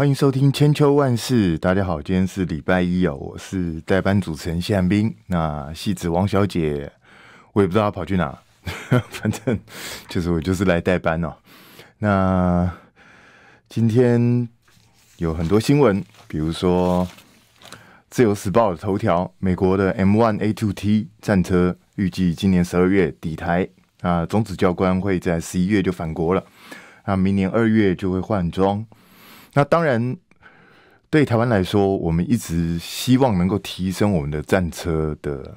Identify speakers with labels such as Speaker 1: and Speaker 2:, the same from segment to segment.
Speaker 1: 欢迎收听《千秋万世》，大家好，今天是礼拜一哦，我是代班主持人谢汉那戏子王小姐，我也不知道她跑去哪，反正就是我就是来代班哦。那今天有很多新闻，比如说《自由时报》的头条，美国的 M One A Two T 战车预计今年十二月底台啊，总指教官会在十一月就返国了，那明年二月就会换装。那当然，对台湾来说，我们一直希望能够提升我们的战车的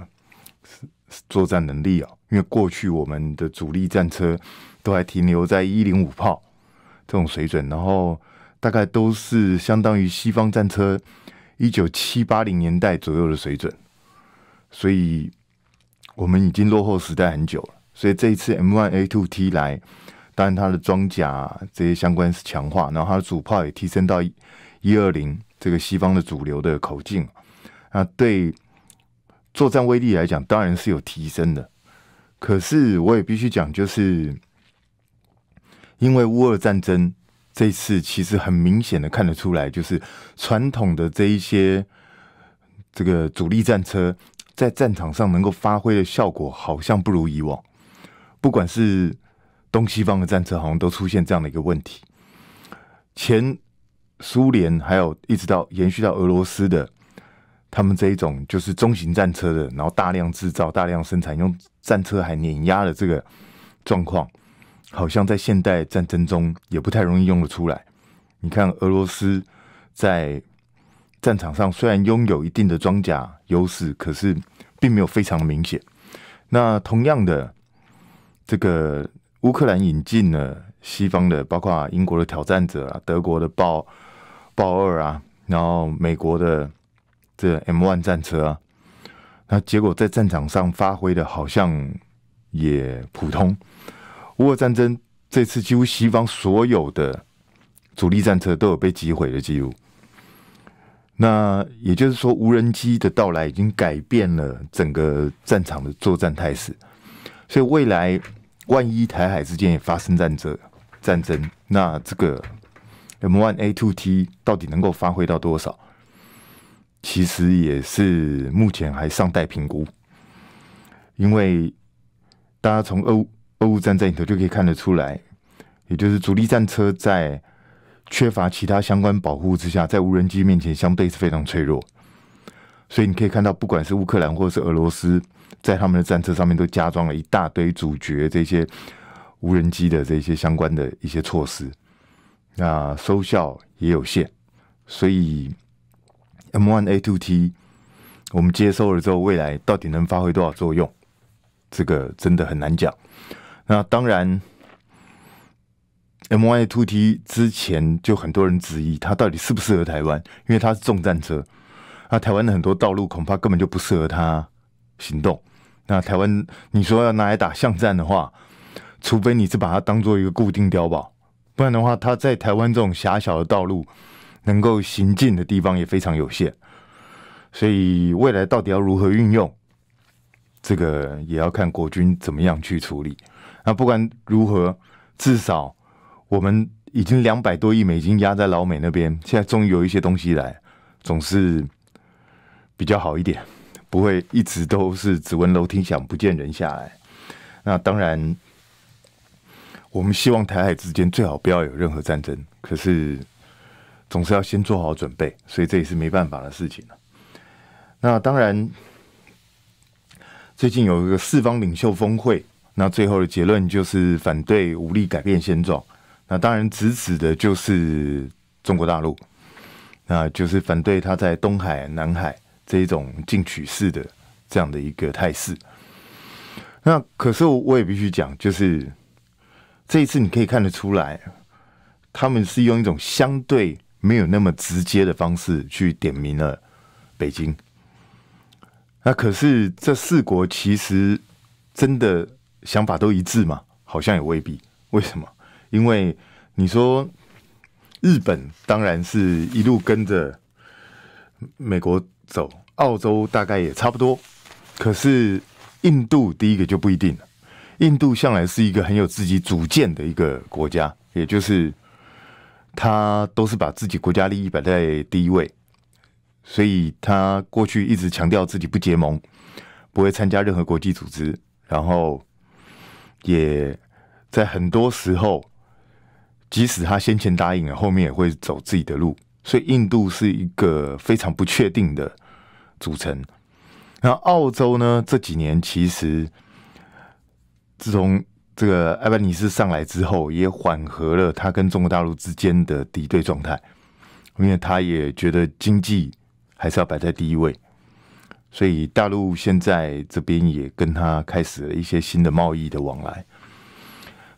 Speaker 1: 作战能力啊，因为过去我们的主力战车都还停留在一零五炮这种水准，然后大概都是相当于西方战车一九七八零年代左右的水准，所以我们已经落后时代很久了。所以这一次 M 一 A two T 来。当然，它的装甲这些相关是强化，然后它的主炮也提升到一二零这个西方的主流的口径。那对作战威力来讲，当然是有提升的。可是我也必须讲，就是因为乌俄战争这次，其实很明显的看得出来，就是传统的这一些这个主力战车在战场上能够发挥的效果，好像不如以往，不管是。东西方的战车好像都出现这样的一个问题：前苏联还有一直到延续到俄罗斯的，他们这一种就是中型战车的，然后大量制造、大量生产，用战车还碾压了这个状况，好像在现代战争中也不太容易用得出来。你看俄罗斯在战场上虽然拥有一定的装甲优势，可是并没有非常明显。那同样的这个。乌克兰引进了西方的，包括英国的挑战者啊，德国的豹豹二啊，然后美国的这 M one 战车啊，那结果在战场上发挥的好像也普通。乌俄战争这次几乎西方所有的主力战车都有被击毁的记录。那也就是说，无人机的到来已经改变了整个战场的作战态势，所以未来。万一台海之间也发生战争，战争，那这个 m one a two t 到底能够发挥到多少？其实也是目前还尚待评估，因为大家从欧欧战争里头就可以看得出来，也就是主力战车在缺乏其他相关保护之下，在无人机面前相对是非常脆弱，所以你可以看到，不管是乌克兰或者是俄罗斯。在他们的战车上面都加装了一大堆主角这些无人机的这些相关的一些措施，那收效也有限，所以 m one a two t 我们接收了之后，未来到底能发挥多少作用，这个真的很难讲。那当然 m one a two t 之前就很多人质疑它到底适不适合台湾，因为它是重战车，那台湾的很多道路恐怕根本就不适合它。行动，那台湾你说要拿来打巷战的话，除非你是把它当做一个固定碉堡，不然的话，它在台湾这种狭小的道路能够行进的地方也非常有限。所以未来到底要如何运用，这个也要看国军怎么样去处理。那不管如何，至少我们已经两百多亿美金压在老美那边，现在终于有一些东西来，总是比较好一点。不会一直都是只闻楼梯响不见人下来。那当然，我们希望台海之间最好不要有任何战争。可是，总是要先做好准备，所以这也是没办法的事情那当然，最近有一个四方领袖峰会，那最后的结论就是反对武力改变现状。那当然，直指的就是中国大陆，那就是反对他在东海、南海。这一种进取式的这样的一个态势，那可是我也必须讲，就是这一次你可以看得出来，他们是用一种相对没有那么直接的方式去点名了北京。那可是这四国其实真的想法都一致吗？好像也未必。为什么？因为你说日本当然是一路跟着美国。走澳洲大概也差不多，可是印度第一个就不一定了。印度向来是一个很有自己主见的一个国家，也就是他都是把自己国家利益摆在第一位，所以他过去一直强调自己不结盟，不会参加任何国际组织，然后也在很多时候，即使他先前答应了，后面也会走自己的路。所以印度是一个非常不确定的组成。那澳洲呢？这几年其实，自从这个艾伯尼斯上来之后，也缓和了他跟中国大陆之间的敌对状态，因为他也觉得经济还是要摆在第一位。所以大陆现在这边也跟他开始了一些新的贸易的往来。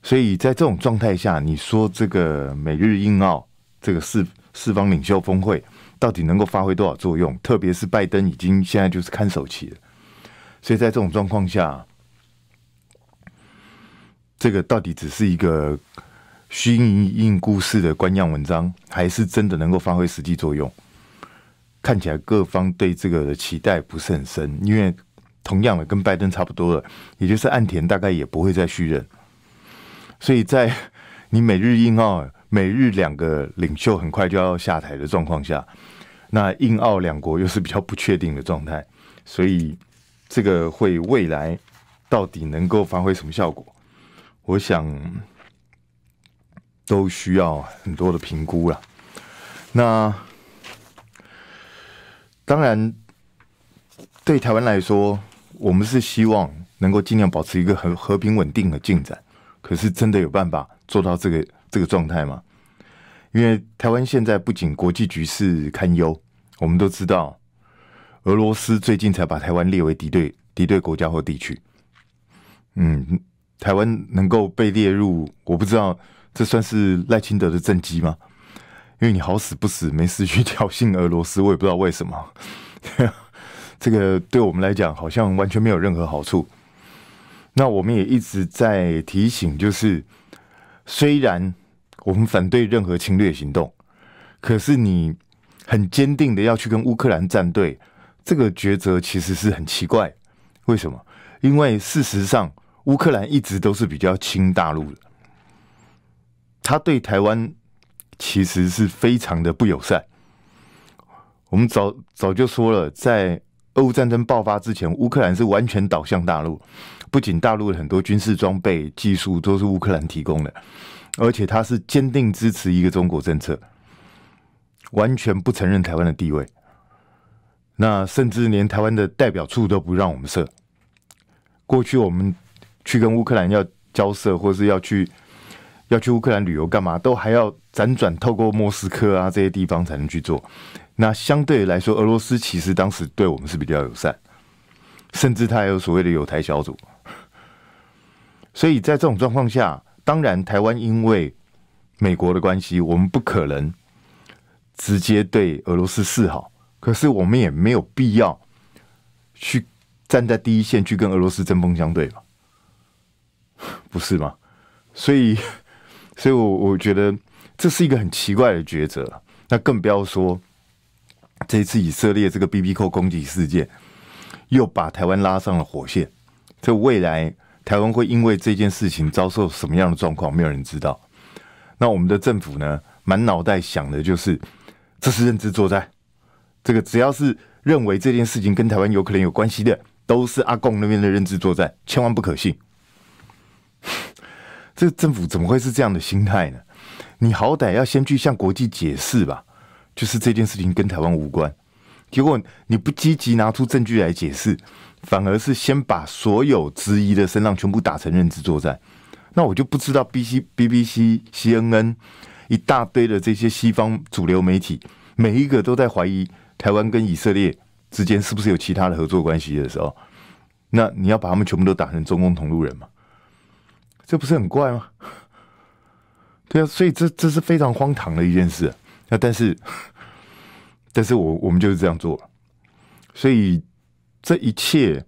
Speaker 1: 所以在这种状态下，你说这个美日印澳这个事。四方领袖峰会到底能够发挥多少作用？特别是拜登已经现在就是看守期了，所以在这种状况下，这个到底只是一个虚影故事的官样文章，还是真的能够发挥实际作用？看起来各方对这个的期待不是很深，因为同样的跟拜登差不多了，也就是岸田大概也不会再续任，所以在你每日印澳。美日两个领袖很快就要下台的状况下，那印澳两国又是比较不确定的状态，所以这个会未来到底能够发挥什么效果，我想都需要很多的评估了。那当然，对台湾来说，我们是希望能够尽量保持一个和和平稳定的进展，可是真的有办法做到这个？这个状态嘛，因为台湾现在不仅国际局势堪忧，我们都知道俄罗斯最近才把台湾列为敌对敌对国家或地区。嗯，台湾能够被列入，我不知道这算是赖清德的政绩吗？因为你好死不死没事去挑衅俄罗斯，我也不知道为什么。这个对我们来讲好像完全没有任何好处。那我们也一直在提醒，就是虽然。我们反对任何侵略行动，可是你很坚定的要去跟乌克兰站队，这个抉择其实是很奇怪。为什么？因为事实上，乌克兰一直都是比较亲大陆的，他对台湾其实是非常的不友善。我们早早就说了，在俄乌战争爆发之前，乌克兰是完全倒向大陆，不仅大陆的很多军事装备、技术都是乌克兰提供的。而且他是坚定支持一个中国政策，完全不承认台湾的地位。那甚至连台湾的代表处都不让我们设。过去我们去跟乌克兰要交涉，或是要去要去乌克兰旅游干嘛，都还要辗转透过莫斯科啊这些地方才能去做。那相对来说，俄罗斯其实当时对我们是比较友善，甚至他还有所谓的友台小组。所以在这种状况下。当然，台湾因为美国的关系，我们不可能直接对俄罗斯示好。可是，我们也没有必要去站在第一线去跟俄罗斯针锋相对吧？不是吗？所以，所以，我我觉得这是一个很奇怪的抉择。那更不要说这一次以色列这个 B B Q 攻击事件，又把台湾拉上了火线。这未来。台湾会因为这件事情遭受什么样的状况，没有人知道。那我们的政府呢，满脑袋想的就是，这是认知作战。这个只要是认为这件事情跟台湾有可能有关系的，都是阿贡那边的认知作战，千万不可信。这政府怎么会是这样的心态呢？你好歹要先去向国际解释吧，就是这件事情跟台湾无关。结果你不积极拿出证据来解释。反而是先把所有质疑的声浪全部打成认知作战，那我就不知道 BBC C、CNN 一大堆的这些西方主流媒体，每一个都在怀疑台湾跟以色列之间是不是有其他的合作关系的时候，那你要把他们全部都打成中共同路人吗？这不是很怪吗？对啊，所以这这是非常荒唐的一件事。那但是，但是我我们就是这样做，所以。这一切，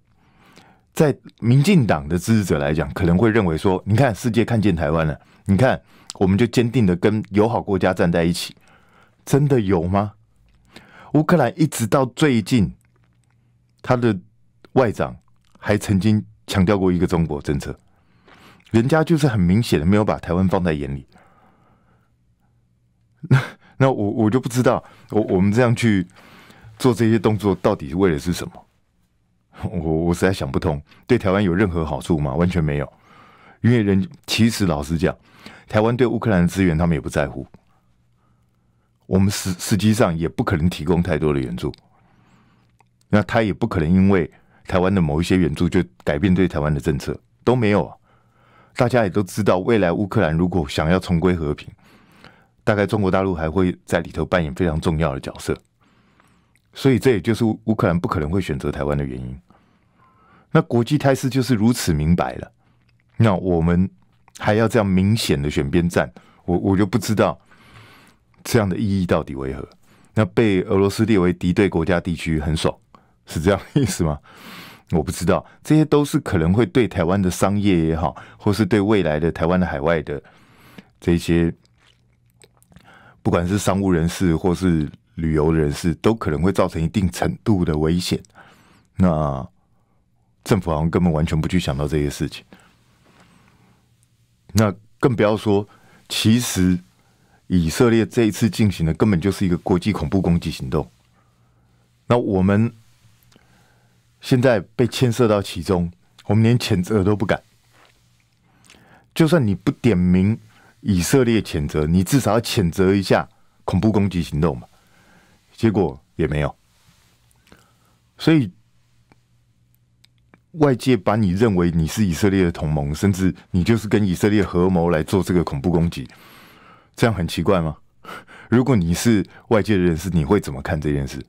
Speaker 1: 在民进党的支持者来讲，可能会认为说：“你看，世界看见台湾了。你看，我们就坚定的跟友好国家站在一起。”真的有吗？乌克兰一直到最近，他的外长还曾经强调过一个中国政策，人家就是很明显的没有把台湾放在眼里。那 那我我就不知道，我我们这样去做这些动作，到底是为了是什么？我我实在想不通，对台湾有任何好处吗？完全没有，因为人其实老实讲，台湾对乌克兰的资源他们也不在乎，我们实实际上也不可能提供太多的援助，那他也不可能因为台湾的某一些援助就改变对台湾的政策，都没有啊。大家也都知道，未来乌克兰如果想要重归和平，大概中国大陆还会在里头扮演非常重要的角色，所以这也就是乌克兰不可能会选择台湾的原因。那国际态势就是如此明白了，那我们还要这样明显的选边站，我我就不知道这样的意义到底为何。那被俄罗斯列为敌对国家地区很爽，是这样的意思吗？我不知道，这些都是可能会对台湾的商业也好，或是对未来的台湾的海外的这些，不管是商务人士或是旅游人士，都可能会造成一定程度的危险。那。政府好像根本完全不去想到这些事情，那更不要说，其实以色列这一次进行的根本就是一个国际恐怖攻击行动。那我们现在被牵涉到其中，我们连谴责都不敢。就算你不点名以色列谴责，你至少要谴责一下恐怖攻击行动嘛？结果也没有，所以。外界把你认为你是以色列的同盟，甚至你就是跟以色列合谋来做这个恐怖攻击，这样很奇怪吗？如果你是外界的士，你会怎么看这件事？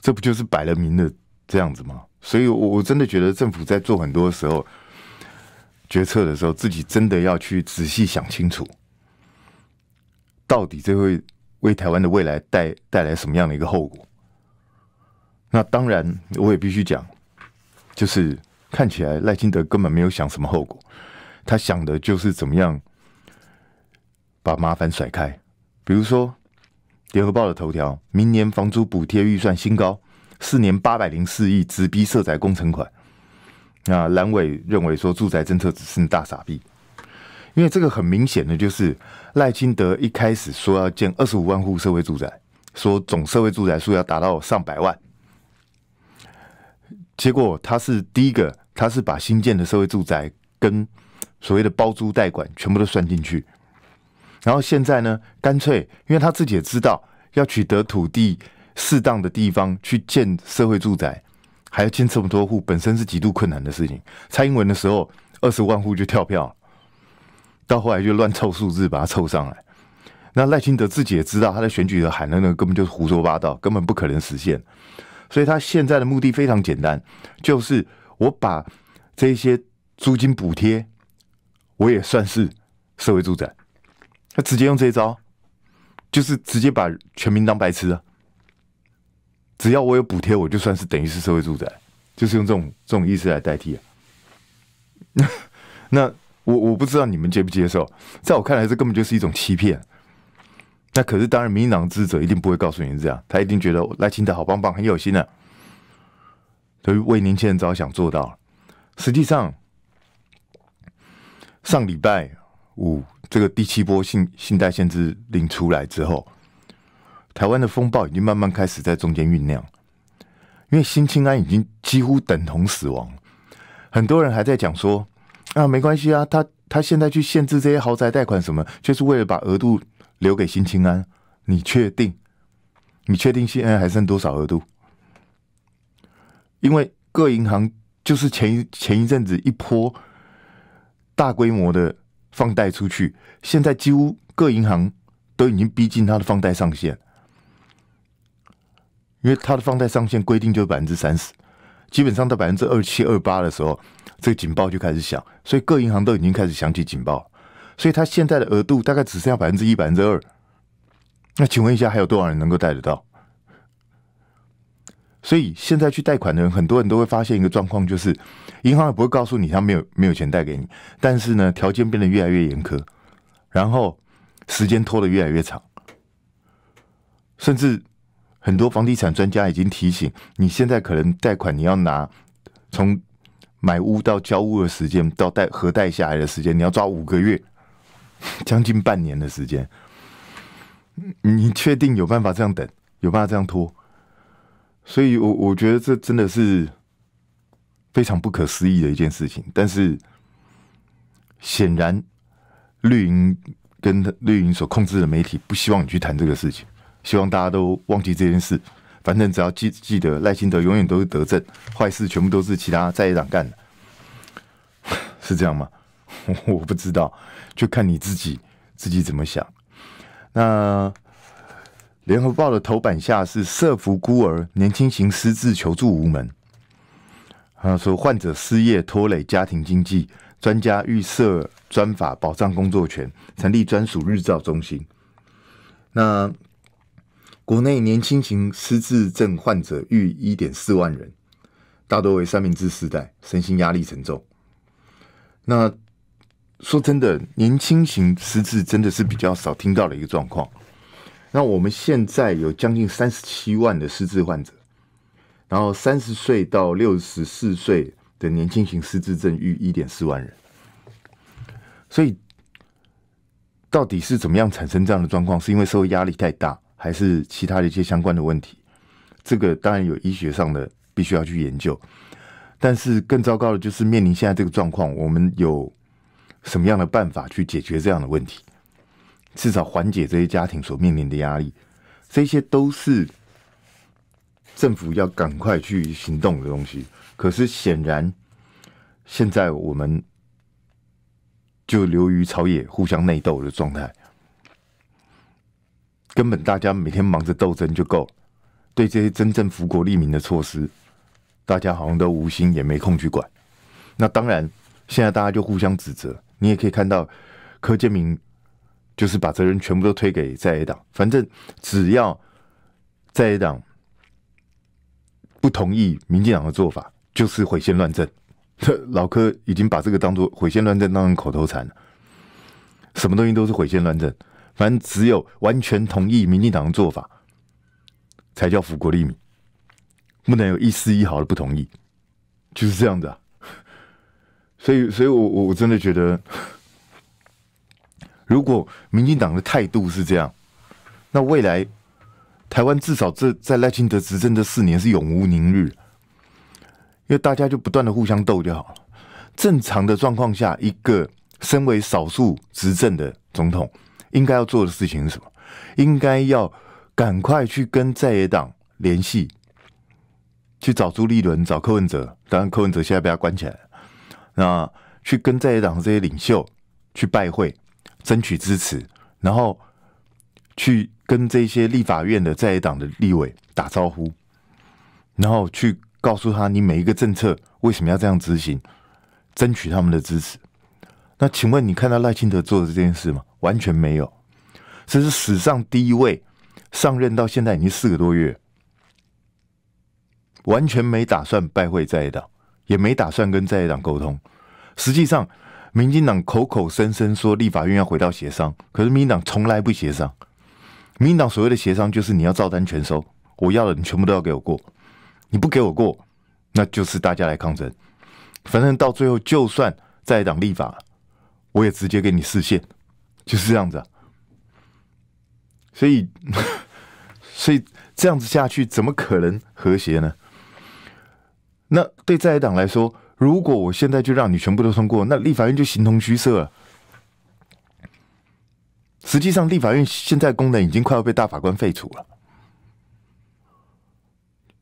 Speaker 1: 这不就是摆了明的这样子吗？所以，我我真的觉得政府在做很多时候决策的时候，自己真的要去仔细想清楚，到底这会为台湾的未来带带来什么样的一个后果？那当然，我也必须讲。就是看起来赖清德根本没有想什么后果，他想的就是怎么样把麻烦甩开。比如说《联合报》的头条：明年房租补贴预算新高，四年八百零四亿，直逼社宅工程款。那蓝伟认为说，住宅政策只是大傻逼，因为这个很明显的就是赖清德一开始说要建二十五万户社会住宅，说总社会住宅数要达到上百万。结果他是第一个，他是把新建的社会住宅跟所谓的包租代管全部都算进去，然后现在呢，干脆因为他自己也知道，要取得土地适当的地方去建社会住宅，还要建这么多户，本身是极度困难的事情。蔡英文的时候，二十万户就跳票，到后来就乱凑数字把它凑上来。那赖清德自己也知道，他在选举时喊的那个根本就是胡说八道，根本不可能实现。所以他现在的目的非常简单，就是我把这些租金补贴，我也算是社会住宅，他直接用这一招，就是直接把全民当白痴啊！只要我有补贴，我就算是等于是社会住宅，就是用这种这种意思来代替啊。那我我不知道你们接不接受，在我看来，这根本就是一种欺骗。那可是当然，民党支持者一定不会告诉你是这样，他一定觉得赖清德好棒棒，很有心的，所以为年轻人早想做到了。实际上，上礼拜五这个第七波信信贷限制令出来之后，台湾的风暴已经慢慢开始在中间酝酿，因为新清安已经几乎等同死亡，很多人还在讲说啊，没关系啊，他他现在去限制这些豪宅贷款什么，就是为了把额度。留给新清安，你确定？你确定现在还剩多少额度？因为各银行就是前一前一阵子一波大规模的放贷出去，现在几乎各银行都已经逼近它的放贷上限，因为它的放贷上限规定就是百分之三十，基本上到百分之二七二八的时候，这个警报就开始响，所以各银行都已经开始响起警报。所以他现在的额度大概只剩下百分之一、百分之二。那请问一下，还有多少人能够贷得到？所以现在去贷款的人，很多人都会发现一个状况，就是银行也不会告诉你，他没有没有钱贷给你。但是呢，条件变得越来越严苛，然后时间拖得越来越长。甚至很多房地产专家已经提醒，你现在可能贷款，你要拿从买屋到交屋的时间，到贷核贷下来的时间，你要抓五个月。将近半年的时间，你确定有办法这样等，有办法这样拖？所以，我我觉得这真的是非常不可思议的一件事情。但是，显然绿营跟绿营所控制的媒体不希望你去谈这个事情，希望大家都忘记这件事。反正只要记记得赖清德永远都是得政，坏事全部都是其他在野党干的，是这样吗？我不知道。就看你自己自己怎么想。那《联合报》的头版下是“社伏孤儿年轻型失智求助无门”，他说患者失业拖累家庭经济，专家预设专法保障工作权，成立专属日照中心。那国内年轻型失智症患者逾一点四万人，大多为三明治世代，身心压力沉重。那。说真的，年轻型失智真的是比较少听到的一个状况。那我们现在有将近三十七万的失智患者，然后三十岁到六十四岁的年轻型失智症逾一点四万人。所以，到底是怎么样产生这样的状况？是因为社会压力太大，还是其他的一些相关的问题？这个当然有医学上的必须要去研究，但是更糟糕的就是面临现在这个状况，我们有。什么样的办法去解决这样的问题，至少缓解这些家庭所面临的压力，这些都是政府要赶快去行动的东西。可是显然，现在我们就流于朝野、互相内斗的状态，根本大家每天忙着斗争就够，对这些真正福国利民的措施，大家好像都无心也没空去管。那当然，现在大家就互相指责。你也可以看到，柯建明就是把责任全部都推给在野党。反正只要在野党不同意民进党的做法，就是毁宪乱政。老柯已经把这个当做毁宪乱政当成口头禅了。什么东西都是毁宪乱政，反正只有完全同意民进党的做法，才叫福国利民。不能有一丝一毫的不同意，就是这样子。啊。所以，所以我我我真的觉得，如果民进党的态度是这样，那未来台湾至少这在赖清德执政的四年是永无宁日，因为大家就不断的互相斗就好了。正常的状况下，一个身为少数执政的总统，应该要做的事情是什么？应该要赶快去跟在野党联系，去找朱立伦、找柯文哲，当然柯文哲现在被他关起来。那去跟在野党这些领袖去拜会，争取支持，然后去跟这些立法院的在野党的立委打招呼，然后去告诉他你每一个政策为什么要这样执行，争取他们的支持。那请问你看到赖清德做的这件事吗？完全没有，这是史上第一位上任到现在已经四个多月，完全没打算拜会在野党，也没打算跟在野党沟通。实际上，民进党口口声声说立法院要回到协商，可是民进党从来不协商。民进党所谓的协商，就是你要照单全收，我要的你全部都要给我过，你不给我过，那就是大家来抗争。反正到最后，就算在野党立法，我也直接给你视线，就是这样子。所以，所以这样子下去，怎么可能和谐呢？那对在野党来说，如果我现在就让你全部都通过，那立法院就形同虚设实际上，立法院现在功能已经快要被大法官废除了，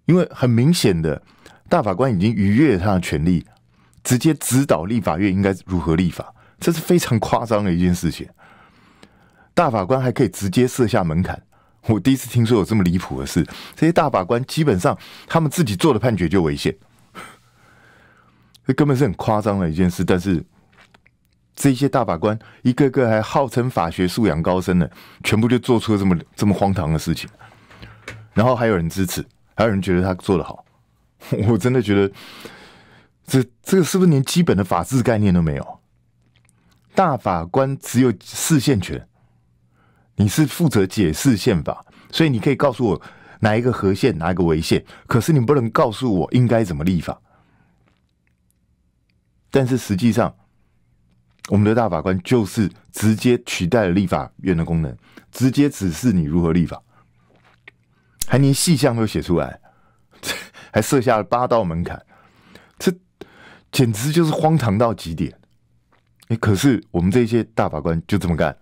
Speaker 1: 因为很明显的大法官已经逾越他的权利，直接指导立法院应该如何立法，这是非常夸张的一件事情。大法官还可以直接设下门槛，我第一次听说有这么离谱的事。这些大法官基本上，他们自己做的判决就危险。这根本是很夸张的一件事，但是这些大法官一个个还号称法学素养高深的，全部就做出了这么这么荒唐的事情，然后还有人支持，还有人觉得他做的好，我真的觉得这这个是不是连基本的法治概念都没有？大法官只有视线权，你是负责解释宪法，所以你可以告诉我哪一个合宪，哪一个违宪，可是你不能告诉我应该怎么立法。但是实际上，我们的大法官就是直接取代了立法院的功能，直接指示你如何立法，还连细项没有写出来，还设下了八道门槛，这简直就是荒唐到极点。哎，可是我们这些大法官就这么干，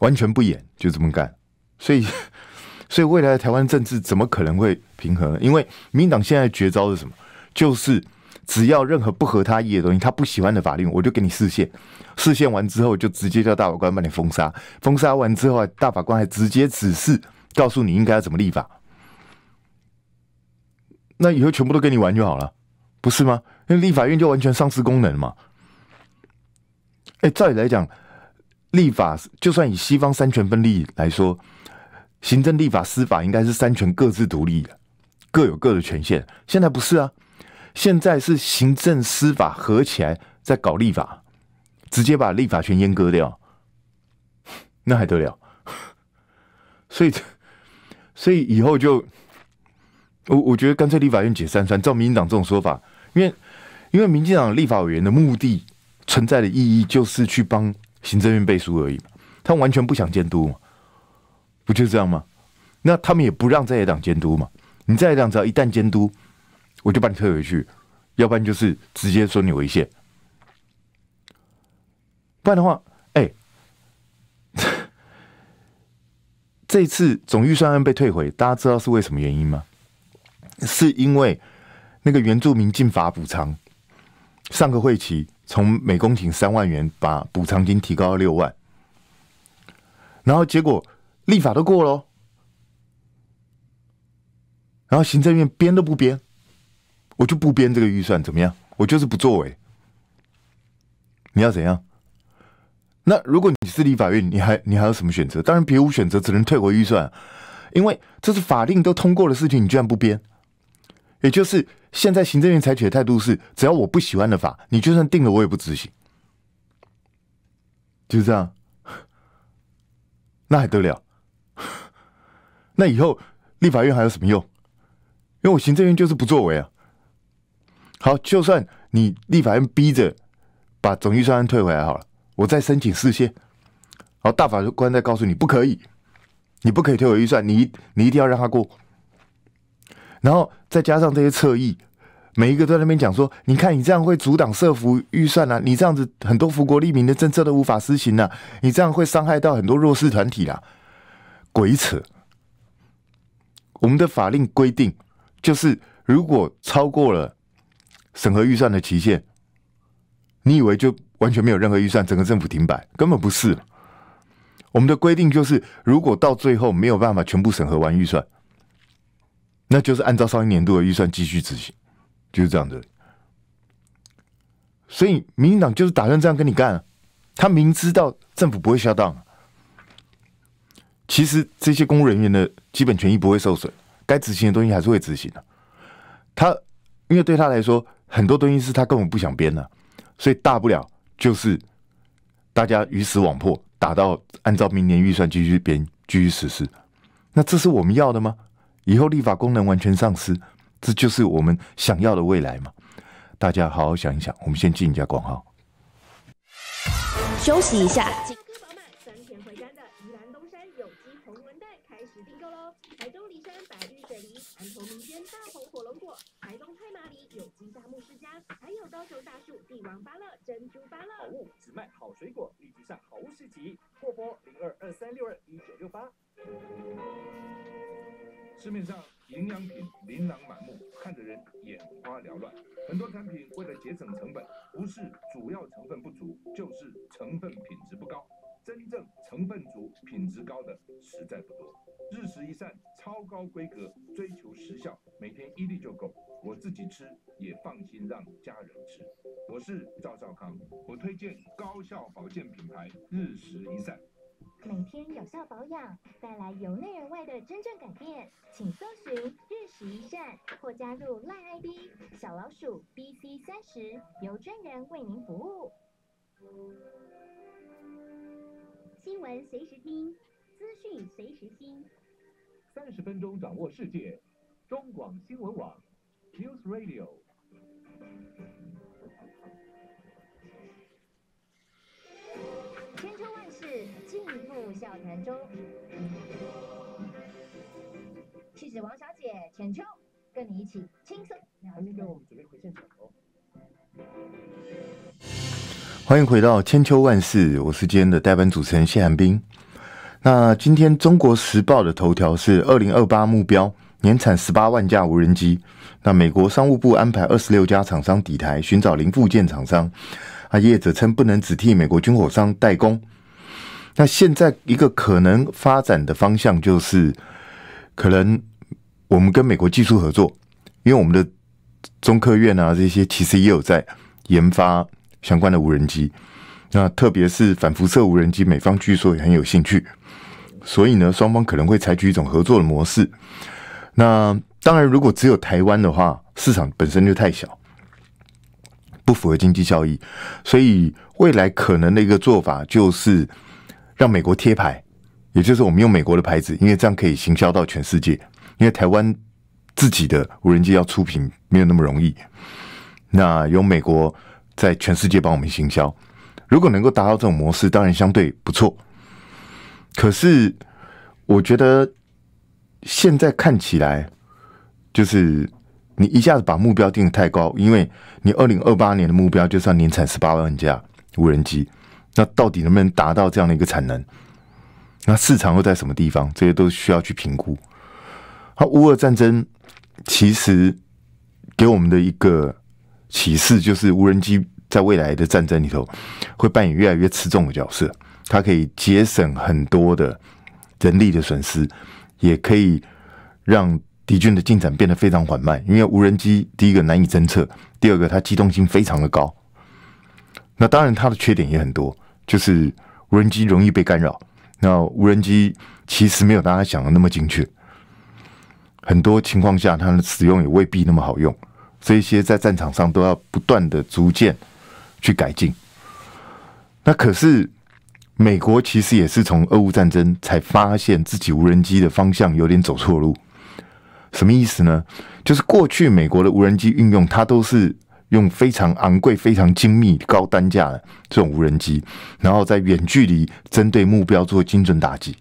Speaker 1: 完全不演，就这么干，所以，所以未来的台湾政治怎么可能会平衡呢？因为民进党现在绝招是什么？就是。只要任何不合他意的东西，他不喜欢的法律，我就给你示宪。示宪完之后，就直接叫大法官把你封杀。封杀完之后，大法官还直接指示告诉你应该要怎么立法。那以后全部都跟你玩就好了，不是吗？那立法院就完全丧失功能嘛。哎，照理来讲，立法就算以西方三权分立来说，行政、立法、司法应该是三权各自独立的，各有各的权限。现在不是啊。现在是行政司法合起来在搞立法，直接把立法权阉割掉，那还得了？所以，所以以后就我我觉得干脆立法院解散算照民进党这种说法，因为因为民进党立法委员的目的存在的意义就是去帮行政院背书而已，他完全不想监督嘛，不就这样吗？那他们也不让在野党监督嘛，你在野党只要一旦监督。我就把你退回去，要不然就是直接说你违宪。不然的话，哎，这次总预算案被退回，大家知道是为什么原因吗？是因为那个原住民进法补偿，上个会期从每公顷三万元把补偿金提高到六万，然后结果立法都过喽，然后行政院编都不编。我就不编这个预算，怎么样？我就是不作为。你要怎样？那如果你是立法院，你还你还有什么选择？当然别无选择，只能退回预算，因为这是法令都通过的事情，你居然不编。也就是现在行政院采取的态度是：只要我不喜欢的法，你就算定了，我也不执行。就是这样，那还得了？那以后立法院还有什么用？因为我行政院就是不作为啊。好，就算你立法院逼着把总预算案退回来好了，我再申请释宪。好，大法官再告诉你不可以，你不可以退回预算，你你一定要让他过。然后再加上这些侧翼，每一个都在那边讲说，你看你这样会阻挡社服预算啊，你这样子很多福国利民的政策都无法施行啊，你这样会伤害到很多弱势团体啊。鬼扯！我们的法令规定就是，如果超过了。审核预算的期限，你以为就完全没有任何预算，整个政府停摆？根本不是。我们的规定就是，如果到最后没有办法全部审核完预算，那就是按照上一年度的预算继续执行，就是这样的。所以，民进党就是打算这样跟你干。他明知道政府不会下当，其实这些公务人员的基本权益不会受损，该执行的东西还是会执行的。他因为对他来说。很多东西是他根本不想编的，所以大不了就是大家鱼死网破，打到按照明年预算继续编，继续实施。那这是我们要的吗？以后立法功能完全丧失，这就是我们想要的未来吗？大家好好想一想。我们先进一下广告，休息一下。珍珠芭乐。好物只卖好水果，立即上好物市集。货拨零二二三六二一九六八。市面上营养品琳琅满目，看得人眼花缭乱。很多产品为了节省成本，不是主要成分不足，就是成分品质不高。真正成分足、品质高的实在不多。日食一善，超高规格，追求实效，每天一粒就够。我自己吃也放心，让家人吃。我是赵少康，我推荐高效保健品牌日食一善。每天有效保养，带来由内而外的真正改变。请搜寻日食一善，或加入赖 ID 小老鼠 BC 三十，由专人为您服务。新闻随时听，资讯随时新。三十分钟掌握世界，中广新闻网，News Radio。千秋万事尽付小谈中。气质王小姐浅秋，跟你一起轻松。还没给我们准备回线程哦。欢迎回到千秋万世，我是今天的代班主持人谢寒冰。那今天《中国时报》的头条是“二零二八目标年产十八万架无人机”。那美国商务部安排二十六家厂商底台寻找零附件厂商，啊，业者称不能只替美国军火商代工。那现在一个可能发展的方向就是，可能我们跟美国技术合作，因为我们的。中科院啊，这些其实也有在研发相关的无人机。那特别是反辐射无人机，美方据说也很有兴趣。所以呢，双方可能会采取一种合作的模式。那当然，如果只有台湾的话，市场本身就太小，不符合经济效益。所以未来可能的一个做法就是让美国贴牌，也就是我们用美国的牌子，因为这样可以行销到全世界。因为台湾。自己的无人机要出品没有那么容易，那有美国在全世界帮我们行销，如果能够达到这种模式，当然相对不错。可是我觉得现在看起来，就是你一下子把目标定得太高，因为你二零二八年的目标就是要年产十八万架无人机，那到底能不能达到这样的一个产能？那市场又在什么地方？这些都需要去评估。好，乌俄战争。其实给我们的一个启示就是，无人机在未来的战争里头会扮演越来越吃重的角色。它可以节省很多的人力的损失，也可以让敌军的进展变得非常缓慢。因为无人机，第一个难以侦测，第二个它机动性非常的高。那当然它的缺点也很多，就是无人机容易被干扰。那无人机其实没有大家想的那么精确。很多情况下，它的使用也未必那么好用。这些在战场上都要不断的逐渐去改进。那可是，美国其实也是从俄乌战争才发现自己无人机的方向有点走错路。什么意思呢？就是过去美国的无人机运用，它都是用非常昂贵、非常精密、高单价的这种无人机，然后在远距离针对目标做精准打击。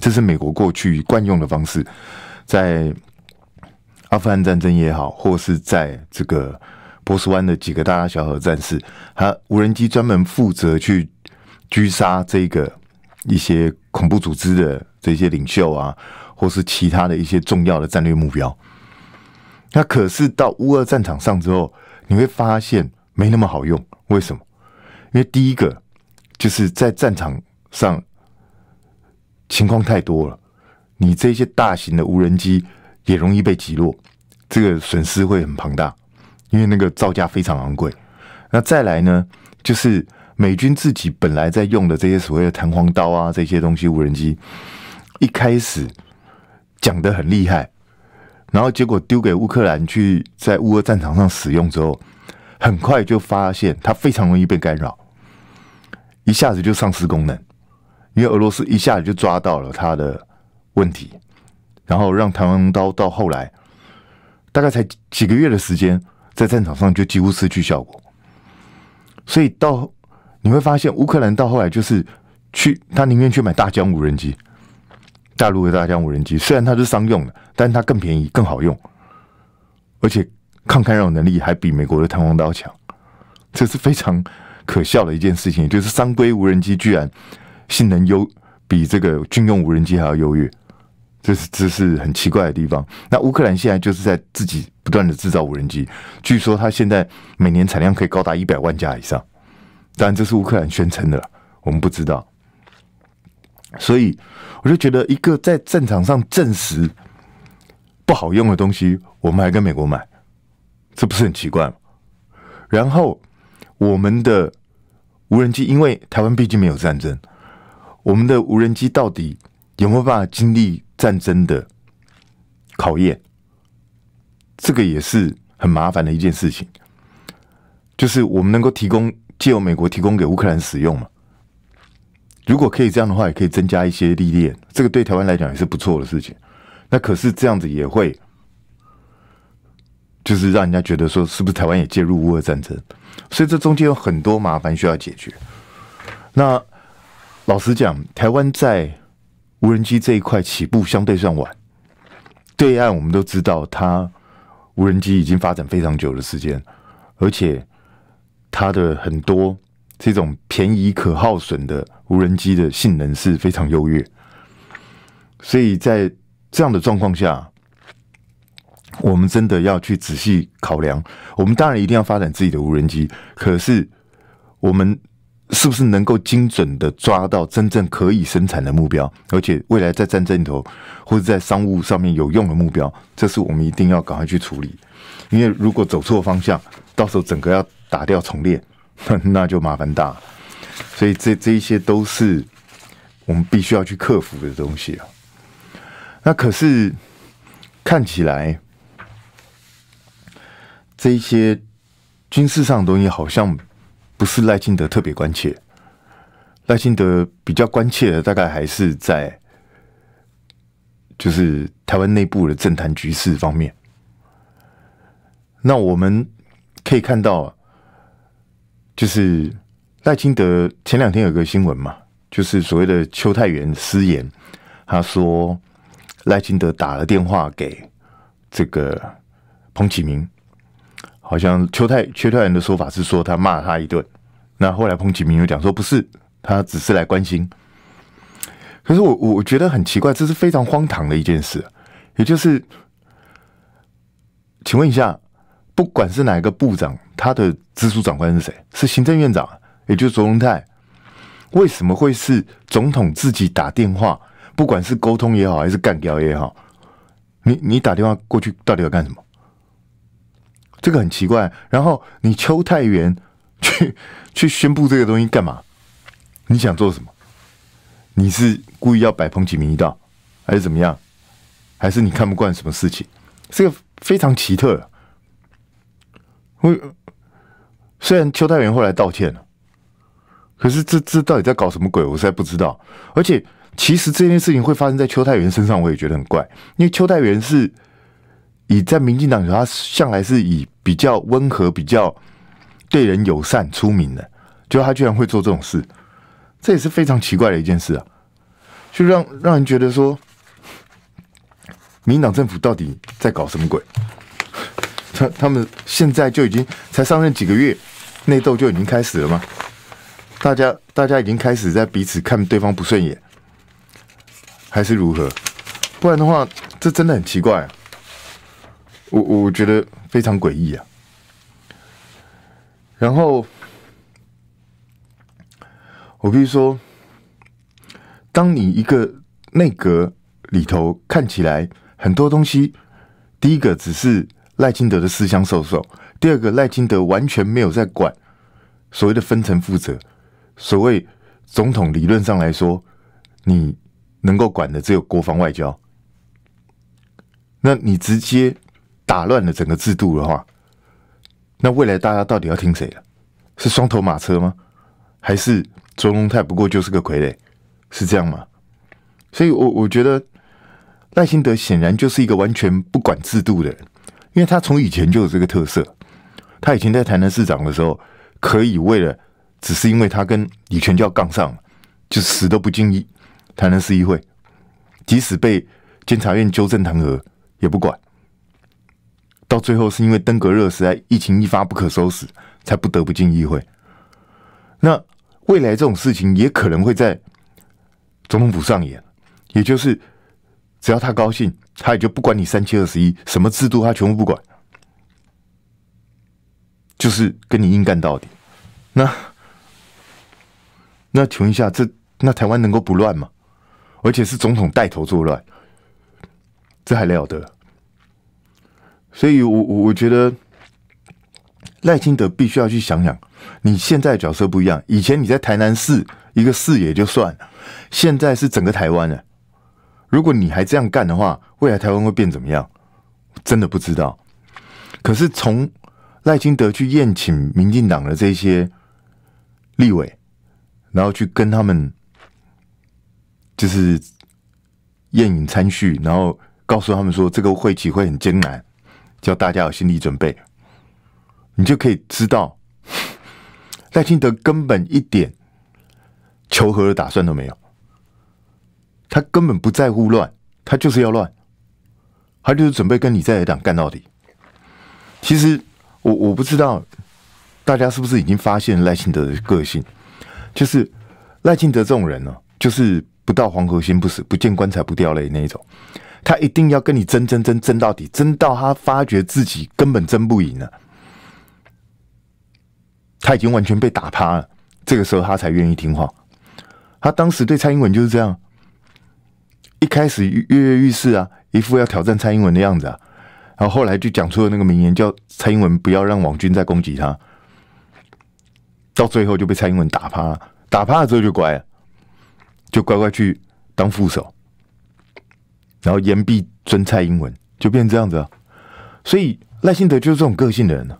Speaker 1: 这是美国过去惯用的方式。在阿富汗战争也好，或是在这个波斯湾的几个大大小小的战事，他无人机专门负责去狙杀这个一些恐怖组织的这些领袖啊，或是其他的一些重要的战略目标。那可是到乌俄战场上之后，你会发现没那么好用。为什么？因为第一个就是在战场上情况太多了。你这些大型的无人机也容易被击落，这个损失会很庞大，因为那个造价非常昂贵。那再来呢，就是美军自己本来在用的这些所谓的弹簧刀啊，这些东西无人机，一开始讲得很厉害，然后结果丢给乌克兰去在乌俄战场上使用之后，很快就发现它非常容易被干扰，一下子就丧失功能，因为俄罗斯一下子就抓到了它的。问题，然后让台湾刀到后来，大概才几个月的时间，在战场上就几乎失去效果。所以到你会发现，乌克兰到后来就是去他宁愿去买大疆无人机，大陆的大疆无人机虽然它是商用的，但它更便宜、更好用，而且抗干扰能力还比美国的弹簧刀强。这是非常可笑的一件事情，就是商规无人机居然性能优，比这个军用无人机还要优越。这是这是很奇怪的地方。那乌克兰现在就是在自己不断的制造无人机，据说他现在每年产量可以高达一百万架以上。当然，这是乌克兰宣称的，我们不知道。所以，我就觉得一个在战场上证实不好用的东西，我们还跟美国买，这不是很奇怪吗？然后，我们的无人机，因为台湾毕竟没有战争，我们的无人机到底？有没有办法经历战争的考验？这个也是很麻烦的一件事情。就是我们能够提供借由美国提供给乌克兰使用嘛？如果可以这样的话，也可以增加一些历练。这个对台湾来讲也是不错的事情。那可是这样子也会，就是让人家觉得说，是不是台湾也介入乌俄战争？所以这中间有很多麻烦需要解决。那老实讲，台湾在无人机这一块起步相对算晚，对岸我们都知道，它无人机已经发展非常久的时间，而且它的很多这种便宜可耗损的无人机的性能是非常优越，所以在这样的状况下，我们真的要去仔细考量。我们当然一定要发展自己的无人机，可是我们。是不是能够精准的抓到真正可以生产的目标，而且未来在战争里头或者在商务上面有用的目标，这是我们一定要赶快去处理。因为如果走错方向，到时候整个要打掉重练，那就麻烦大。所以这这一些都是我们必须要去克服的东西啊。那可是看起来这一些军事上的东西好像。不是赖清德特别关切，赖清德比较关切的大概还是在就是台湾内部的政坛局势方面。那我们可以看到，就是赖清德前两天有个新闻嘛，就是所谓的邱泰源私言，他说赖清德打了电话给这个彭启明。好像邱泰邱泰仁的说法是说他骂他一顿，那后来彭启明又讲说不是，他只是来关心。可是我我我觉得很奇怪，这是非常荒唐的一件事。也就是，请问一下，不管是哪一个部长，他的直属长官是谁？是行政院长，也就是卓荣泰。为什么会是总统自己打电话？不管是沟通也好，还是干掉也好，你你打电话过去到底要干什么？这个很奇怪，然后你邱太元去 去宣布这个东西干嘛？你想做什么？你是故意要摆彭启明一道，还是怎么样？还是你看不惯什么事情？这个非常奇特。我虽然邱太原后来道歉了，可是这这到底在搞什么鬼？我实在不知道。而且其实这件事情会发生在邱太原身上，我也觉得很怪，因为邱太原是。以在民进党，他向来是以比较温和、比较对人友善出名的，就他居然会做这种事，这也是非常奇怪的一件事啊！就让让人觉得说，民进党政府到底在搞什么鬼？他他们现在就已经才上任几个月，内斗就已经开始了吗？大家大家已经开始在彼此看对方不顺眼，还是如何？不然的话，这真的很奇怪。我我觉得非常诡异啊。然后我譬如说，当你一个内阁里头看起来很多东西，第一个只是赖清德的私相授受，第二个赖清德完全没有在管所谓的分层负责，所谓总统理论上来说，你能够管的只有国防外交，那你直接。打乱了整个制度的话，那未来大家到底要听谁的？是双头马车吗？还是钟荣泰不过就是个傀儡？是这样吗？所以，我我觉得赖清德显然就是一个完全不管制度的人，因为他从以前就有这个特色。他以前在台南市长的时候，可以为了只是因为他跟李全教杠上就死都不进力。台南市议会即使被监察院纠正弹劾，也不管。到最后是因为登革热时代疫情一发不可收拾，才不得不进议会。那未来这种事情也可能会在总统府上演，也就是只要他高兴，他也就不管你三七二十一，什么制度他全部不管，就是跟你硬干到底。那那请问一下，这那台湾能够不乱吗？而且是总统带头作乱，这还了得？所以，我我我觉得赖清德必须要去想想，你现在角色不一样。以前你在台南市一个市也就算了，现在是整个台湾了。如果你还这样干的话，未来台湾会变怎么样？真的不知道。可是从赖清德去宴请民进党的这些立委，然后去跟他们就是宴饮餐叙，然后告诉他们说，这个会期会很艰难。叫大家有心理准备，你就可以知道赖清德根本一点求和的打算都没有，他根本不在乎乱，他就是要乱，他就是准备跟你在野党干到底。其实我我不知道大家是不是已经发现赖清德的个性，就是赖清德这种人呢，就是不到黄河心不死，不见棺材不掉泪那一种。他一定要跟你争争争争到底，争到他发觉自己根本争不赢了，他已经完全被打趴了。这个时候他才愿意听话。他当时对蔡英文就是这样，一开始跃跃欲试啊，一副要挑战蔡英文的样子啊，然后后来就讲出了那个名言，叫蔡英文不要让王军再攻击他。到最后就被蔡英文打趴了，打趴了之后就乖了，就乖乖去当副手。然后言必尊蔡英文，就变这样子啊！所以赖清德就是这种个性的人啊。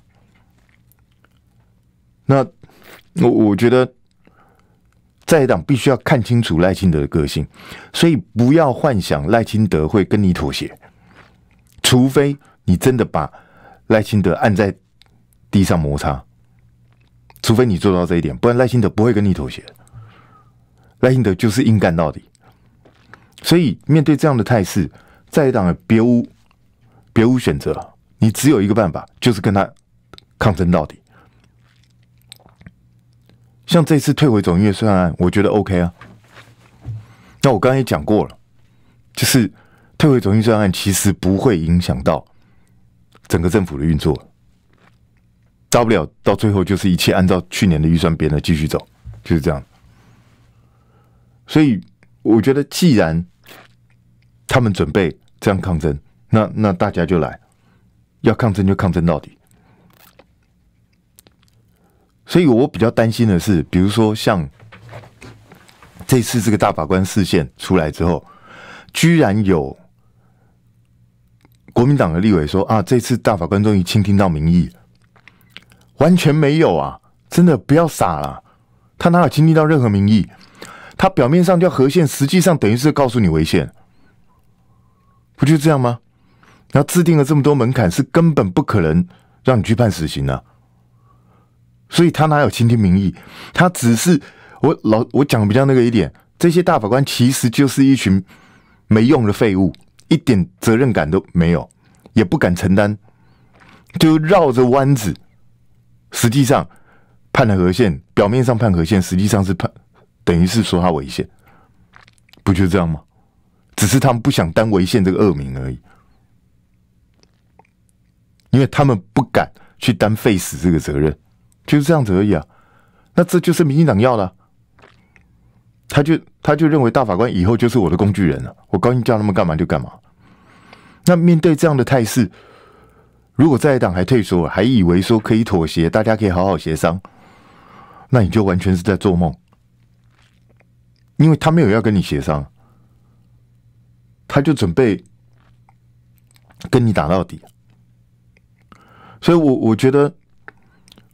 Speaker 1: 那我我觉得，在野党必须要看清楚赖清德的个性，所以不要幻想赖清德会跟你妥协，除非你真的把赖清德按在地上摩擦，除非你做到这一点，不然赖清德不会跟你妥协。赖清德就是硬干到底。所以面对这样的态势，在野党别无别无选择，你只有一个办法，就是跟他抗争到底。像这次退回总预算案，我觉得 OK 啊。那我刚刚也讲过了，就是退回总预算案，其实不会影响到整个政府的运作，大不了到最后就是一切按照去年的预算编的继续走，就是这样。所以我觉得，既然他们准备这样抗争，那那大家就来，要抗争就抗争到底。所以我比较担心的是，比如说像这次这个大法官事件出来之后，居然有国民党的立委说啊，这次大法官终于倾听到民意，完全没有啊，真的不要傻了，他哪有倾听到任何民意？他表面上叫和宪，实际上等于是告诉你违宪。不就这样吗？那制定了这么多门槛，是根本不可能让你去判死刑的。所以他哪有倾听民意？他只是我老我讲比较那个一点，这些大法官其实就是一群没用的废物，一点责任感都没有，也不敢承担，就绕着弯子。实际上判了和宪，表面上判和宪，实际上是判，等于是说他违宪，不就这样吗？只是他们不想担违宪这个恶名而已，因为他们不敢去担废死这个责任，就是这样子而已啊。那这就是民进党要了，他就他就认为大法官以后就是我的工具人了，我高兴叫他们干嘛就干嘛。那面对这样的态势，如果在党还退缩，还以为说可以妥协，大家可以好好协商，那你就完全是在做梦，因为他没有要跟你协商。他就准备跟你打到底，所以我我觉得，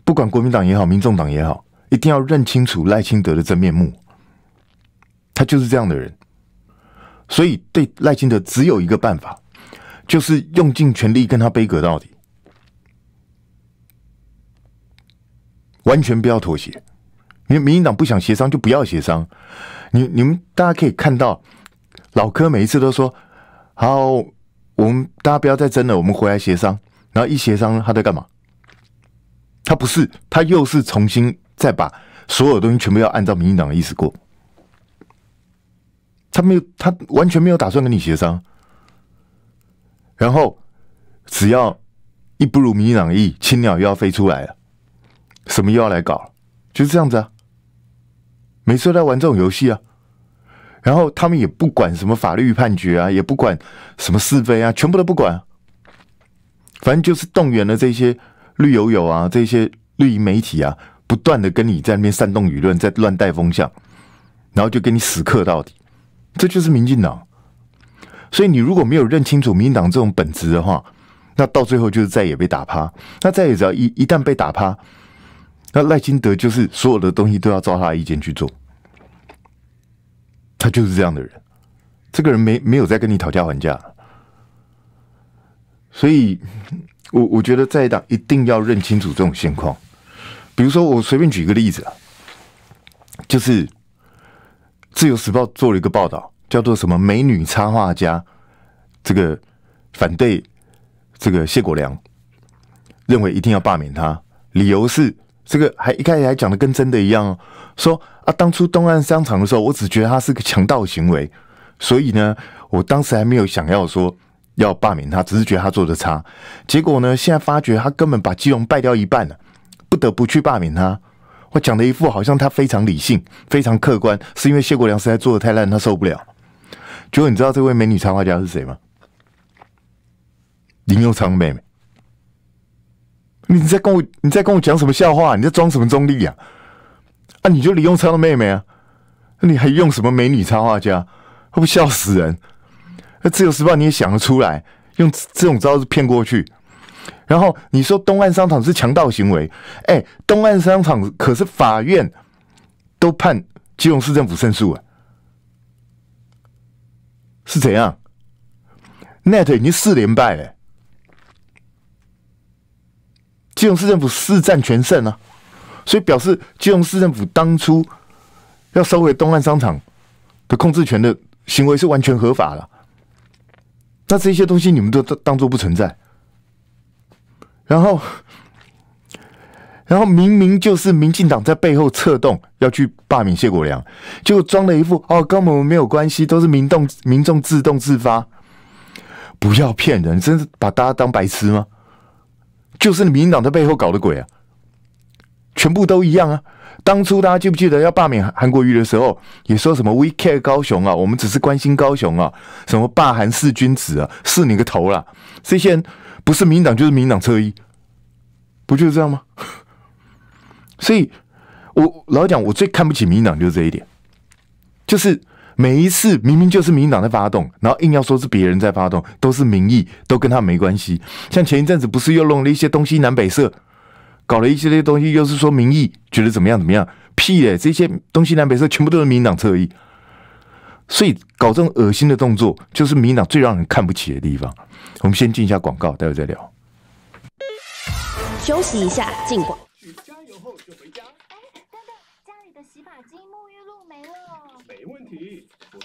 Speaker 1: 不管国民党也好，民众党也好，一定要认清楚赖清德的真面目，他就是这样的人。所以对赖清德只有一个办法，就是用尽全力跟他背隔到底，完全不要妥协。因为民进党不想协商，就不要协商。你你们大家可以看到。老柯每一次都说：“好，我们大家不要再争了，我们回来协商。”然后一协商，他在干嘛？他不是，他又是重新再把所有东西全部要按照民进党的意思过。他没有，他完全没有打算跟你协商。然后只要一不如民进党的意，青鸟又要飞出来了，什么又要来搞？就是这样子啊，每次都在玩这种游戏啊。然后他们也不管什么法律判决啊，也不管什么是非啊，全部都不管。反正就是动员了这些绿油油啊，这些绿营媒体啊，不断的跟你在那边煽动舆论，在乱带风向，然后就跟你死磕到底。这就是民进党。所以你如果没有认清楚民进党这种本质的话，那到最后就是再也被打趴。那再也只要一一旦被打趴，那赖清德就是所有的东西都要照他的意见去做。他就是这样的人，这个人没没有在跟你讨价还价，所以我我觉得在党一定要认清楚这种现况。比如说，我随便举一个例子啊，就是《自由时报》做了一个报道，叫做“什么美女插画家”，这个反对这个谢国良，认为一定要罢免他，理由是。这个还一开始还讲的跟真的一样，哦，说啊，当初东岸商场的时候，我只觉得他是个强盗行为，所以呢，我当时还没有想要说要罢免他，只是觉得他做的差。结果呢，现在发觉他根本把基隆败掉一半了，不得不去罢免他。我讲的一副好像他非常理性、非常客观，是因为谢国良实在做的太烂，他受不了。结果你知道这位美女插画家是谁吗？林佑昌妹妹。你在跟我你在跟我讲什么笑话？你在装什么中立啊？啊，你就李永昌的妹妹啊？那你还用什么美女插画家？会不会笑死人？那《自由时报》你也想得出来用这种招式骗过去？然后你说东岸商场是强盗行为，哎，东岸商场可是法院都判基隆市政府胜诉啊？是怎样？Net 已经四连败了。基隆市政府四战全胜啊，所以表示基隆市政府当初要收回东岸商场的控制权的行为是完全合法了。那这些东西你们都当做不存在，然后，然后明明就是民进党在背后策动要去罢免谢国良，就装了一副哦跟我们没有关系，都是民动民众自动自发，不要骗人，真是把大家当白痴吗？就是民进党在背后搞的鬼啊！全部都一样啊！当初大家记不记得要罢免韩国瑜的时候，也说什么 We Care 高雄啊，我们只是关心高雄啊，什么罢韩弑君子啊，弑你个头啦！”这些人不是民进党就是民进党车衣，不就是这样吗？所以我老讲，我最看不起民进党就是这一点，就是。每一次明明就是民党在发动，然后硬要说是别人在发动，都是民意，都跟他没关系。像前一阵子不是又弄了一些东西南北社，搞了一些东西，又是说民意觉得怎么样怎么样，屁哎！这些东西南北社全部都是民党侧翼，所以搞这种恶心的动作，就是民党最让人看不起的地方。我们先进一下广告，待会再聊。休息一下，进广。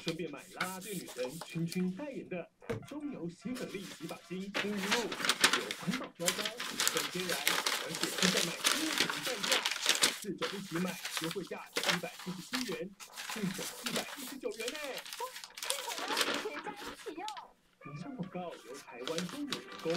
Speaker 1: 顺便买啦！对女神青圈代言的中油洗粉力洗发精，沐浴露有环保包装，很天然，而且现在买多瓶半价，四折一起买，优惠价七百六十七元，净重四百一十九元哎！全放一起用，以这么高？由台湾中油提供。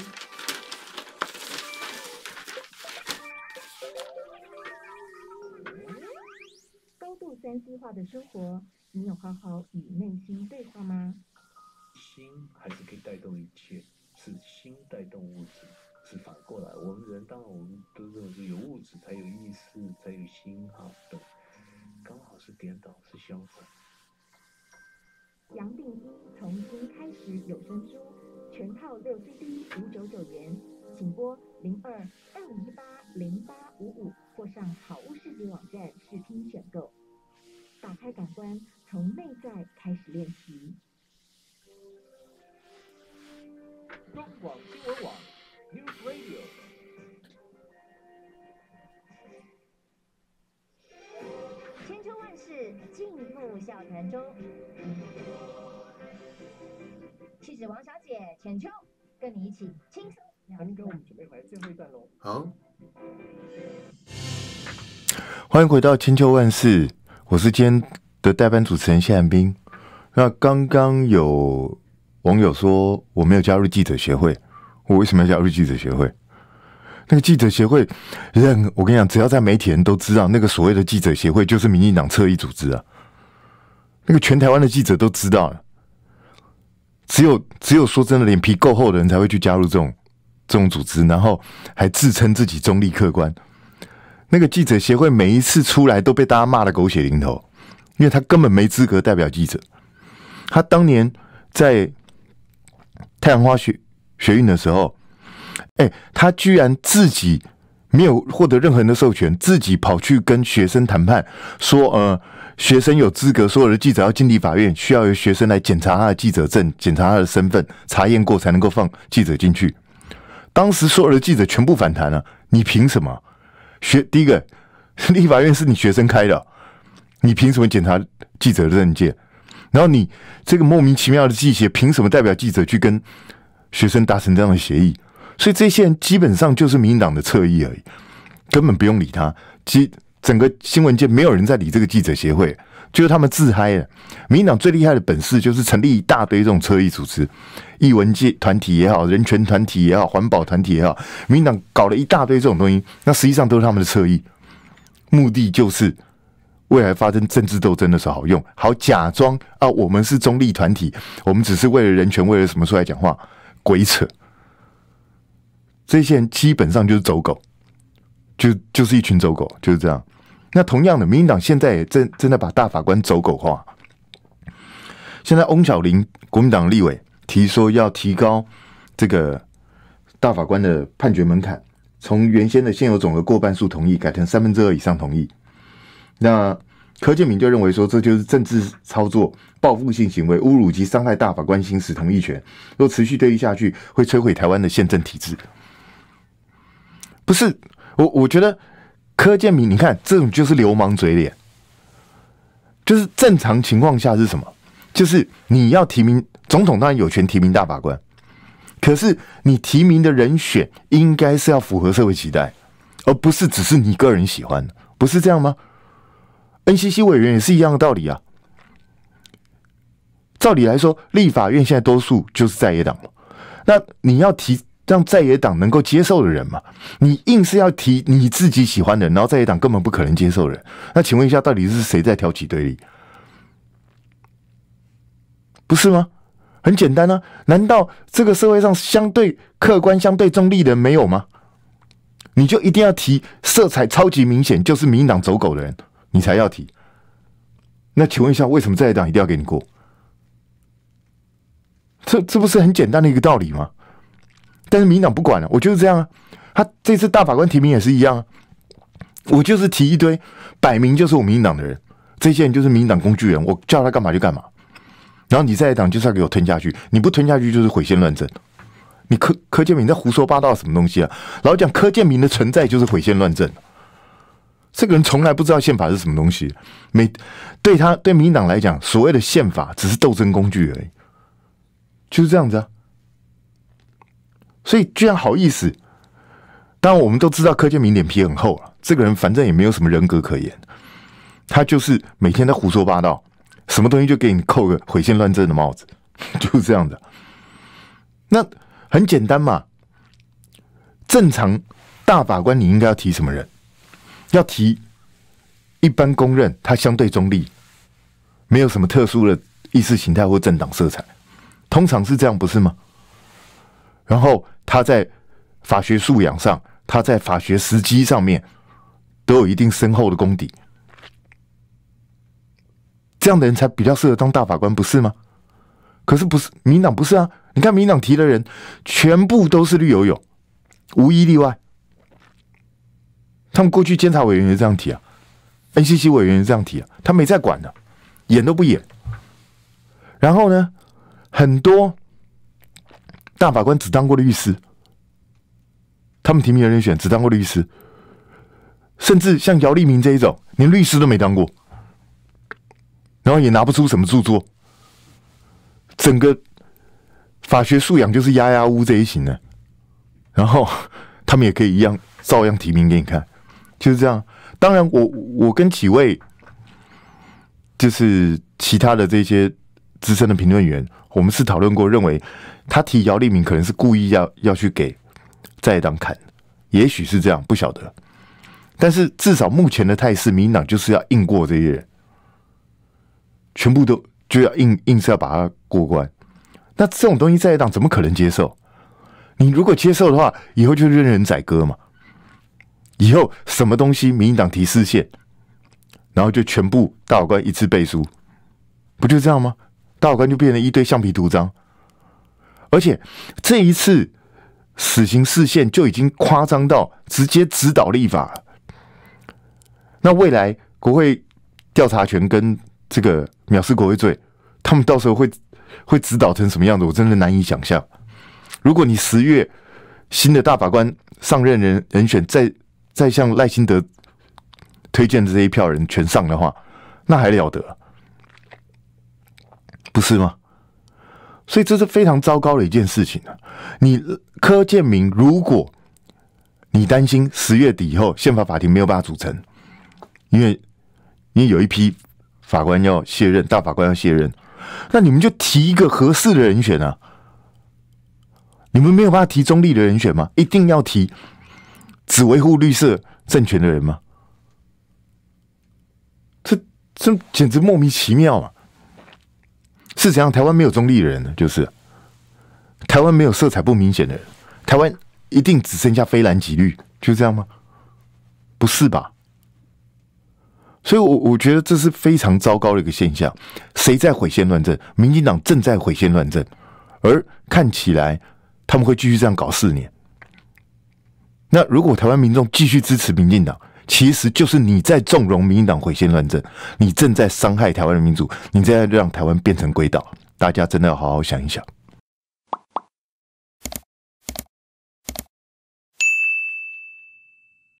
Speaker 1: 高度三 C 化的生活。你有好好与内心对话吗？心还是可以带动一切，是心带动物质，是反过来。我们人当然我们都认为是有物质才有意识，才有心哈对，刚好是颠倒，是相反。杨定一从心开始有声书全套六 CD 五九九元，请拨零二二五一八零八五五或上好物视频网站试听选购。打开感官。从内在开始练习。中广新闻网 News Radio。千秋万世，尽入小船中。妻子王小姐千秋，跟你一起轻松。我们准备回最后一段喽。好。欢迎回到千秋万世，我是今天。的代班主持人谢汉斌。那刚刚有网友说我没有加入记者协会，我为什么要加入记者协会？那个记者协会，人我跟你讲，只要在媒体人都知道，那个所谓的记者协会就是民进党侧翼组织啊。那个全台湾的记者都知道，只有只有说真的脸皮够厚的人才会去加入这种这种组织，然后还自称自己中立客观。那个记者协会每一次出来都被大家骂的狗血淋头。因为他根本没资格代表记者，他当年在太阳花学学运的时候，哎，他居然自己没有获得任何人的授权，自己跑去跟学生谈判，说呃，学生有资格，所有的记者要进立法院，需要由学生来检查他的记者证，检查他的身份，查验过才能够放记者进去。当时所有的记者全部反弹了，你凭什么？学第一个，立法院是你学生开的。你凭什么检查记者的证件？然后你这个莫名其妙的记协，凭什么代表记者去跟学生达成这样的协议？所以这些人基本上就是民党的侧翼而已，根本不用理他。其整个新闻界没有人在理这个记者协会，就是他们自嗨的。民党最厉害的本事就是成立一大堆这种侧翼组织，艺文界团体也好，人权团体也好，环保团体也好，民党搞了一大堆这种东西，那实际上都是他们的侧翼，目的就是。未来发生政治斗争的时候，好用，好假装啊，我们是中立团体，我们只是为了人权，为了什么出来讲话？鬼扯！这些人基本上就是走狗，就就是一群走狗，就是这样。那同样的，民进党现在也正正在把大法官走狗化。现在翁小玲国民党立委提说要提高这个大法官的判决门槛，从原先的现有总额过半数同意，改成三分之二以上同意。那柯建明就认为说，这就是政治操作、报复性行为、侮辱及伤害大法官行使同意权。若持续对立下去，会摧毁台湾的宪政体制。不是我，我觉得柯建明，你看这种就是流氓嘴脸。就是正常情况下是什么？就是你要提名总统，当然有权提名大法官。可是你提名的人选，应该是要符合社会期待，而不是只是你个人喜欢，不是这样吗？NCC 委员也是一样的道理啊。照理来说，立法院现在多数就是在野党那你要提让在野党能够接受的人嘛？你硬是要提你自己喜欢的人，然后在野党根本不可能接受人。那请问一下，到底是谁在挑起对立？不是吗？很简单啊，难道这个社会上相对客观、相对中立的人没有吗？你就一定要提色彩超级明显就是民党走狗的人？你才要提，那请问一下，为什么在野党一定要给你过？这这不是很简单的一个道理吗？但是民党不管了，我就是这样啊。他这次大法官提名也是一样啊，我就是提一堆，摆明就是我民进党的人，这些人就是民进党工具人，我叫他干嘛就干嘛。然后你在野党就是要给我吞下去，你不吞下去就是毁宪乱政。你柯柯建明在胡说八道什么东西啊？老讲柯建明的存在就是毁宪乱政。这个人从来不知道宪法是什么东西，每对他对民党来讲，所谓的宪法只是斗争工具而已，就是这样子啊。所以居然好意思？当然，我们都知道柯建明脸皮很厚了。这个人反正也没有什么人格可言，他就是每天在胡说八道，什么东西就给你扣个毁宪乱政的帽子，就是这样子。那很简单嘛，正常大法官你应该要提什么人？要提，一般公认他相对中立，没有什么特殊的意识形态或政党色彩，通常是这样，不是吗？然后他在法学素养上，他在法学时机上面都有一定深厚的功底，这样的人才比较适合当大法官，不是吗？可是不是民党不是啊？你看民党提的人全部都是绿油油，无一例外。他们过去监察委员也这样提啊，NCC 委员也这样提啊，他没在管的，演都不演。然后呢，很多大法官只当过律师，他们提名的人选只当过律师，甚至像姚立明这一种，连律师都没当过，然后也拿不出什么著作，整个法学素养就是丫丫屋这一型的，然后他们也可以一样照样提名给你看。就是这样。当然，我我跟几位，就是其他的这些资深的评论员，我们是讨论过，认为他提姚立明可能是故意要要去给在党砍，也许是这样，不晓得。但是至少目前的态势，民进党就是要硬过这些人，全部都就要硬硬是要把他过关。那这种东西在党怎么可能接受？你如果接受的话，以后就任人宰割嘛。以后什么东西，民民党提视线，然后就全部大法官一次背书，不就这样吗？大法官就变成一堆橡皮图章，而且这一次死刑视线就已经夸张到直接指导立法了。那未来国会调查权跟这个藐视国会罪，他们到时候会会指导成什么样子，我真的难以想象。如果你十月新的大法官上任人人选在。再向赖新德推荐的这一票人全上的话，那还了得，不是吗？所以这是非常糟糕的一件事情啊！你柯建明，如果你担心十月底以后宪法法庭没有办法组成，因为因为有一批法官要卸任，大法官要卸任，那你们就提一个合适的人选啊！你们没有办法提中立的人选吗？一定要提。只维护绿色政权的人吗？这这简直莫名其妙啊！是怎样？台湾没有中立的人呢？就是台湾没有色彩不明显的，人，台湾一定只剩下非蓝即绿，就这样吗？不是吧？所以，我我觉得这是非常糟糕的一个现象。谁在毁宪乱政？民进党正在毁宪乱政，而看起来他们会继续这样搞四年。那如果台湾民众继续支持民进党，其实就是你在纵容民进党毁宪乱政，你正在伤害台湾的民主，你正在让台湾变成鬼岛。大家真的要好好想一想。